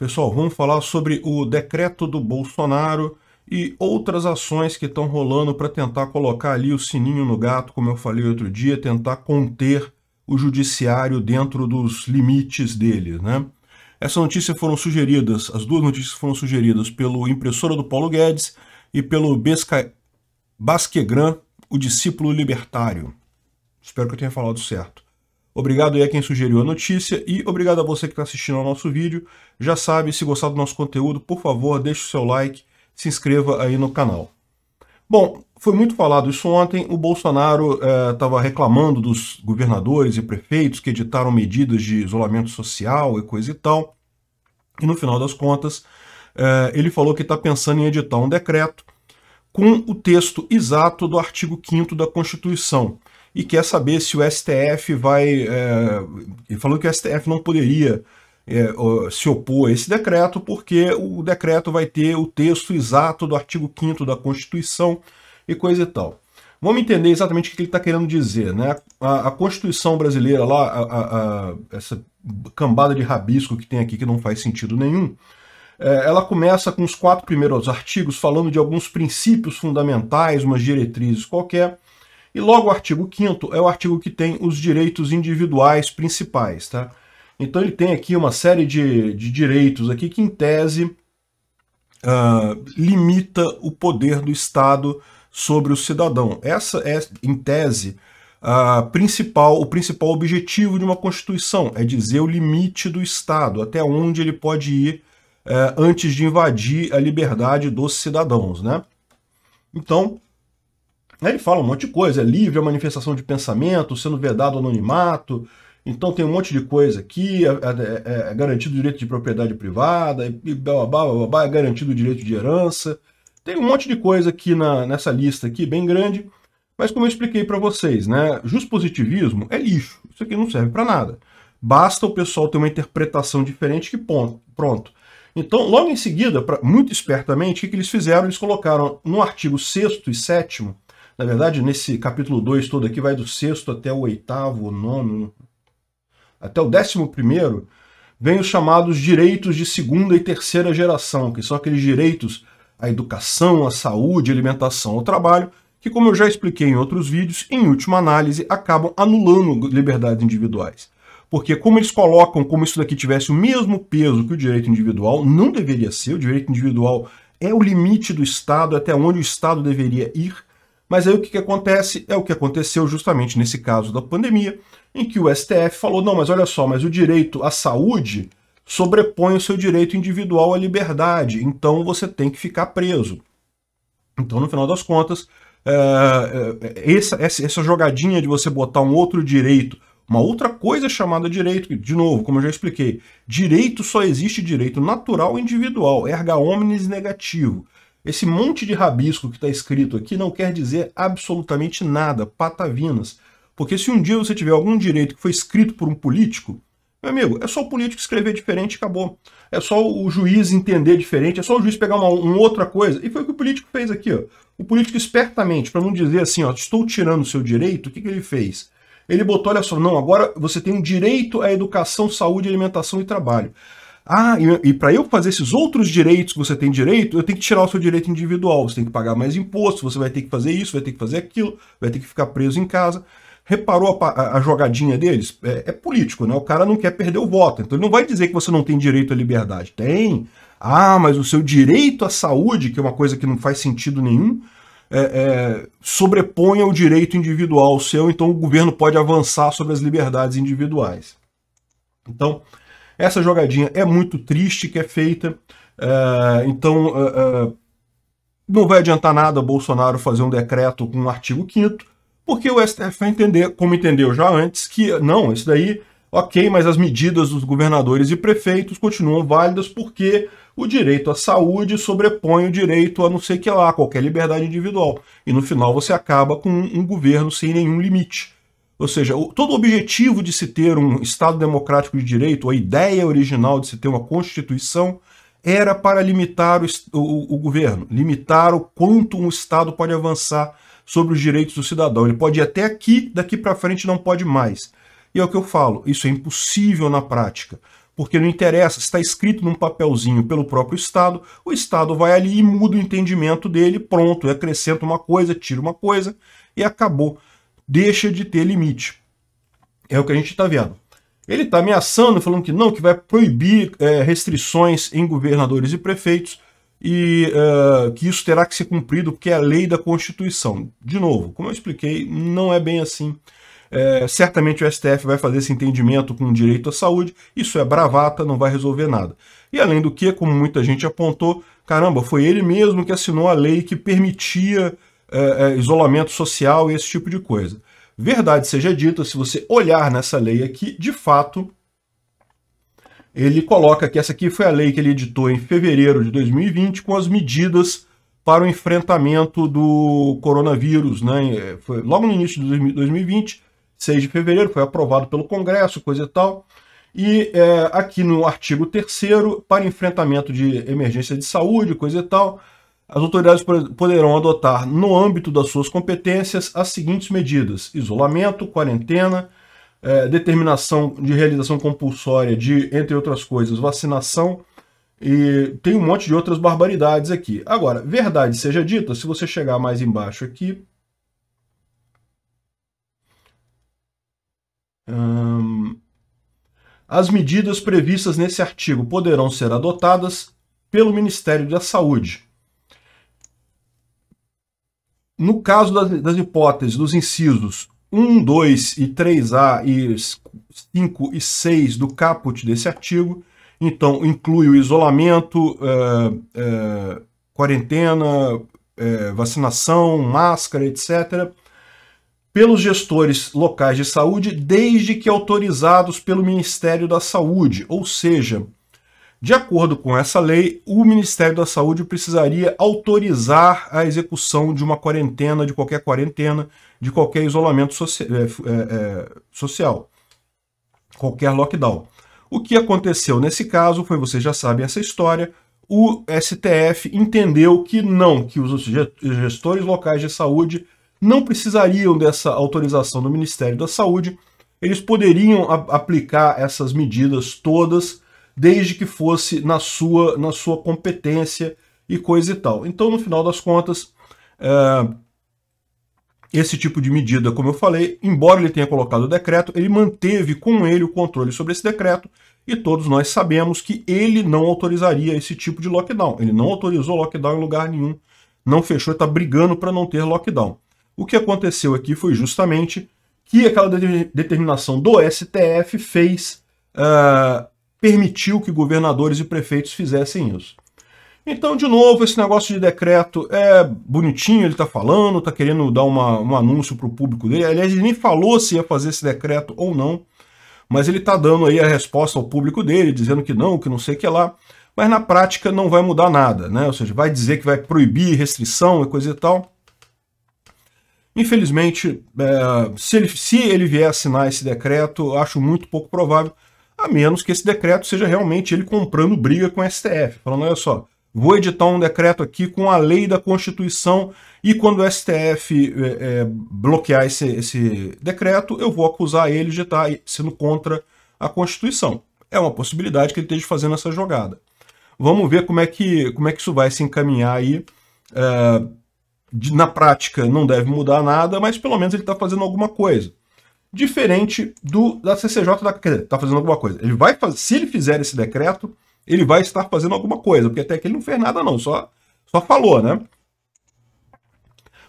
Pessoal, vamos falar sobre o decreto do Bolsonaro e outras ações que estão rolando para tentar colocar ali o sininho no gato, como eu falei outro dia, tentar conter o judiciário dentro dos limites dele, né? Essa notícia foram sugeridas, as duas notícias foram sugeridas pelo impressora do Paulo Guedes e pelo Besca... Basquegram, o discípulo libertário. Espero que eu tenha falado certo. Obrigado aí a quem sugeriu a notícia e obrigado a você que está assistindo ao nosso vídeo. Já sabe, se gostar do nosso conteúdo, por favor, deixe o seu like, se inscreva aí no canal. Bom, foi muito falado isso ontem. O Bolsonaro estava eh, reclamando dos governadores e prefeitos que editaram medidas de isolamento social e coisa e tal. E no final das contas, eh, ele falou que está pensando em editar um decreto com o texto exato do artigo 5 da Constituição, e quer saber se o STF vai. É, ele falou que o STF não poderia é, se opor a esse decreto, porque o decreto vai ter o texto exato do artigo 5 da Constituição e coisa e tal. Vamos entender exatamente o que ele está querendo dizer. Né? A, a Constituição brasileira, lá, a, a, essa cambada de rabisco que tem aqui que não faz sentido nenhum, é, ela começa com os quatro primeiros artigos falando de alguns princípios fundamentais, umas diretrizes qualquer. E logo o artigo 5 é o artigo que tem os direitos individuais principais, tá? Então ele tem aqui uma série de, de direitos aqui que, em tese, uh, limita o poder do Estado sobre o cidadão. Essa é, em tese, a principal, o principal objetivo de uma Constituição, é dizer o limite do Estado, até onde ele pode ir uh, antes de invadir a liberdade dos cidadãos, né? Então, Aí né? ele fala um monte de coisa, é livre a é manifestação de pensamento, sendo vedado anonimato, então tem um monte de coisa aqui, é, é, é, é garantido o direito de propriedade privada, e blá, blá, blá, blá, é garantido o direito de herança. Tem um monte de coisa aqui na, nessa lista aqui, bem grande, mas como eu expliquei para vocês, né, positivismo é lixo, isso aqui não serve para nada. Basta o pessoal ter uma interpretação diferente que ponto, pronto. Então, logo em seguida, pra, muito espertamente, o que, que eles fizeram? Eles colocaram no artigo 6 e 7 na verdade, nesse capítulo 2 todo aqui, vai do sexto até o oitavo, o nono, até o décimo primeiro, vem os chamados direitos de segunda e terceira geração, que são aqueles direitos à educação, à saúde, à alimentação, ao trabalho, que, como eu já expliquei em outros vídeos, em última análise, acabam anulando liberdades individuais. Porque como eles colocam como isso daqui tivesse o mesmo peso que o direito individual, não deveria ser, o direito individual é o limite do Estado, até onde o Estado deveria ir, mas aí o que, que acontece? É o que aconteceu justamente nesse caso da pandemia, em que o STF falou: não, mas olha só, mas o direito à saúde sobrepõe o seu direito individual à liberdade, então você tem que ficar preso. Então, no final das contas, eh, eh, essa, essa jogadinha de você botar um outro direito uma outra coisa chamada direito, de novo, como eu já expliquei, direito só existe direito natural e individual, erga omnes negativo. Esse monte de rabisco que está escrito aqui não quer dizer absolutamente nada, patavinas. Porque se um dia você tiver algum direito que foi escrito por um político, meu amigo, é só o político escrever diferente e acabou. É só o juiz entender diferente, é só o juiz pegar uma, uma outra coisa. E foi o que o político fez aqui. Ó. O político espertamente, para não dizer assim, ó, estou tirando o seu direito, o que, que ele fez? Ele botou, olha só, não, agora você tem um direito à educação, saúde, alimentação e trabalho. Ah, e, e para eu fazer esses outros direitos que você tem direito, eu tenho que tirar o seu direito individual. Você tem que pagar mais imposto, você vai ter que fazer isso, vai ter que fazer aquilo, vai ter que ficar preso em casa. Reparou a, a, a jogadinha deles? É, é, político, né? O cara não quer perder o voto. Então ele não vai dizer que você não tem direito à liberdade. Tem. Ah, mas o seu direito à saúde, que é uma coisa que não faz sentido nenhum, é, é, sobrepõe ao direito individual seu, então o governo pode avançar sobre as liberdades individuais. Então, essa jogadinha é muito triste que é feita, eh, então eh, eh, não vai adiantar nada Bolsonaro fazer um decreto com o artigo 5 porque o STF vai entender, como entendeu já antes, que não, isso daí, ok, mas as medidas dos governadores e prefeitos continuam válidas porque o direito à saúde sobrepõe o direito a não sei que lá, qualquer liberdade individual. E no final você acaba com um governo sem nenhum limite. Ou seja, o, todo o objetivo de se ter um Estado democrático de direito, a ideia original de se ter uma Constituição, era para limitar o, o, o governo, limitar o quanto um Estado pode avançar sobre os direitos do cidadão. Ele pode ir até aqui, daqui para frente não pode mais. E é o que eu falo, isso é impossível na prática porque não interessa, está escrito num papelzinho pelo próprio Estado, o Estado vai ali e muda o entendimento dele, pronto, acrescenta uma coisa, tira uma coisa e acabou deixa de ter limite. É o que a gente está vendo. Ele está ameaçando, falando que não, que vai proibir é, restrições em governadores e prefeitos e é, que isso terá que ser cumprido porque é a lei da Constituição. De novo, como eu expliquei, não é bem assim. É, certamente o STF vai fazer esse entendimento com direito à saúde, isso é bravata, não vai resolver nada. E além do que, como muita gente apontou, caramba, foi ele mesmo que assinou a lei que permitia é, é, isolamento social e esse tipo de coisa. Verdade seja dita, se você olhar nessa lei aqui, de fato, ele coloca que essa aqui foi a lei que ele editou em fevereiro de 2020 com as medidas para o enfrentamento do coronavírus. Né? É, foi logo no início de 2020, 6 de fevereiro, foi aprovado pelo Congresso, coisa e tal. E é, aqui no artigo 3 para enfrentamento de emergência de saúde, coisa e tal, as autoridades poderão adotar, no âmbito das suas competências, as seguintes medidas: isolamento, quarentena, eh, determinação de realização compulsória de, entre outras coisas, vacinação. E tem um monte de outras barbaridades aqui. Agora, verdade seja dita, se você chegar mais embaixo aqui. Hum, as medidas previstas nesse artigo poderão ser adotadas pelo Ministério da Saúde, no caso das, das hipóteses dos incisos 1, 2 e 3A e 5 e 6 do caput desse artigo, então inclui o isolamento, uh, uh, quarentena, uh, vacinação, máscara, etc., pelos gestores locais de saúde, desde que autorizados pelo Ministério da Saúde, ou seja, de acordo com essa lei, o Ministério da Saúde precisaria autorizar a execução de uma quarentena, de qualquer quarentena, de qualquer isolamento é, é, é, social, qualquer lockdown. O que aconteceu nesse caso foi, vocês já sabem essa história, o STF entendeu que não, que os gestores locais de saúde não precisariam dessa autorização do Ministério da Saúde, eles poderiam aplicar essas medidas todas desde que fosse na sua, na sua competência e coisa e tal. Então, no final das contas, é, esse tipo de medida, como eu falei, embora ele tenha colocado o decreto, ele manteve com ele o controle sobre esse decreto e todos nós sabemos que ele não autorizaria esse tipo de lockdown. Ele não autorizou lockdown em lugar nenhum, não fechou, está brigando para não ter lockdown. O que aconteceu aqui foi justamente que aquela determinação do STF fez é, permitiu que governadores e prefeitos fizessem isso. Então, de novo, esse negócio de decreto é bonitinho, ele está falando, está querendo dar uma, um anúncio para o público dele. Aliás, ele nem falou se ia fazer esse decreto ou não, mas ele está dando aí a resposta ao público dele, dizendo que não, que não sei o que lá. Mas na prática não vai mudar nada, né? Ou seja, vai dizer que vai proibir restrição e coisa e tal. Infelizmente, é, se, ele, se ele vier assinar esse decreto, acho muito pouco provável, a menos que esse decreto seja realmente ele comprando briga com o STF, falando, olha só, vou editar um decreto aqui com a lei da Constituição e quando o STF é, eh, é, eh, bloquear esse, esse decreto, eu vou acusar ele de estar sendo contra a Constituição. É uma possibilidade que ele esteja fazendo essa jogada. Vamos ver como é que, como é que isso vai se encaminhar aí. É, na prática não deve mudar nada, mas pelo menos ele está fazendo alguma coisa diferente do da CCJ da quer dizer, tá fazendo alguma coisa. Ele vai fazer, se ele fizer esse decreto, ele vai estar fazendo alguma coisa, porque até aqui ele não fez nada não, só só falou, né?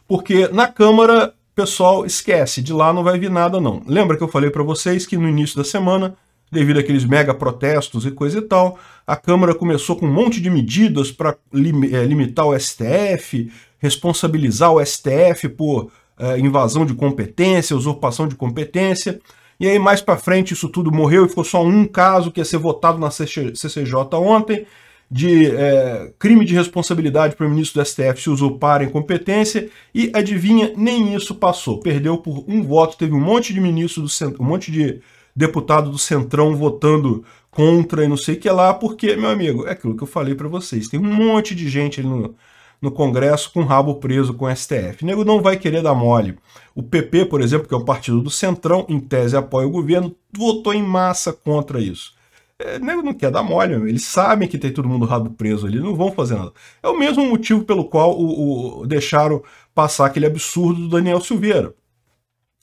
Porque na Câmara, pessoal, esquece, de lá não vai vir nada não. Lembra que eu falei para vocês que no início da semana, devido àqueles mega protestos e coisa e tal, a Câmara começou com um monte de medidas para é, limitar o STF, responsabilizar o STF por uh, invasão de competência, usurpação de competência. E aí, mais para frente, isso tudo morreu e ficou só um caso que ia ser votado na CCJ ontem, de é, crime de responsabilidade para o ministro do STF se usurpar em competência, e adivinha, nem isso passou. Perdeu por um voto, teve um monte de ministro do centro, um monte de deputado do Centrão votando contra e não sei o que lá, porque, meu amigo, é aquilo que eu falei para vocês, tem um monte de gente ali no, no Congresso com o rabo preso com o STF. O nego não vai querer dar mole. O PP, por exemplo, que é o partido do Centrão, em tese apoia o governo, votou em massa contra isso. É, o nego não quer dar mole, eles sabem que tem todo mundo rabo preso ali, não vão fazer nada. É o mesmo motivo pelo qual o, o deixaram passar aquele absurdo do Daniel Silveira.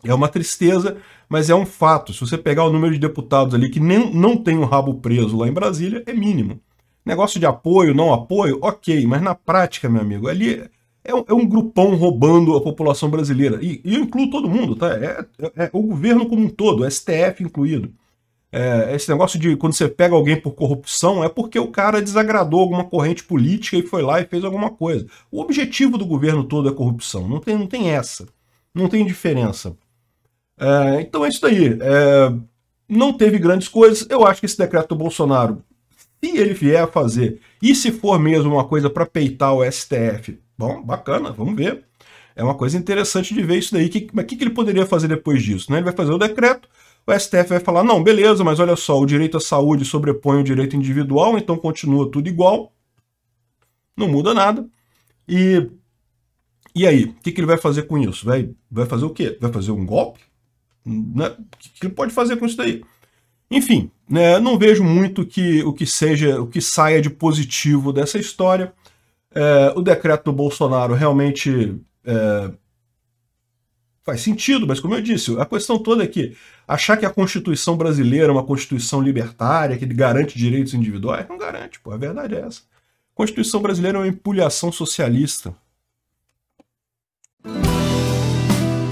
É uma tristeza, mas é um fato. Se você pegar o número de deputados ali que nem, não tem o um rabo preso lá em Brasília, é mínimo. Negócio de apoio, não apoio, ok, mas na prática, meu amigo, ali é um, é um grupão roubando a população brasileira. E, e eu incluo todo mundo, tá? É, é, é o governo como um todo, é STF incluído. É, esse negócio de quando você pega alguém por corrupção é porque o cara desagradou alguma corrente política e foi lá e fez alguma coisa. O objetivo do governo todo é corrupção, não tem, não tem essa. Não tem diferença. então é isso daí. não teve grandes coisas. Eu acho que esse decreto do Bolsonaro se ele vier a fazer, e se for mesmo uma coisa para peitar o STF, bom, bacana, vamos ver. É uma coisa interessante de ver isso daí. Que, mas o que, que ele poderia fazer depois disso? Né? Ele vai fazer o decreto, o STF vai falar, não, beleza, mas olha só, o direito à saúde sobrepõe o direito individual, então continua tudo igual, não muda nada. E, e aí, o que, que ele vai fazer com isso? Vai, vai fazer o quê? Vai fazer um golpe? Né? O que, que ele pode fazer com isso daí? Enfim, né, não vejo muito que o que seja, o que saia de positivo dessa história. É, o decreto do Bolsonaro realmente é, faz sentido, mas como eu disse, a questão toda é que achar que a Constituição brasileira é uma Constituição libertária, que garante direitos individuais, não garante, pô, a verdade é essa. A Constituição brasileira é uma empulhação socialista,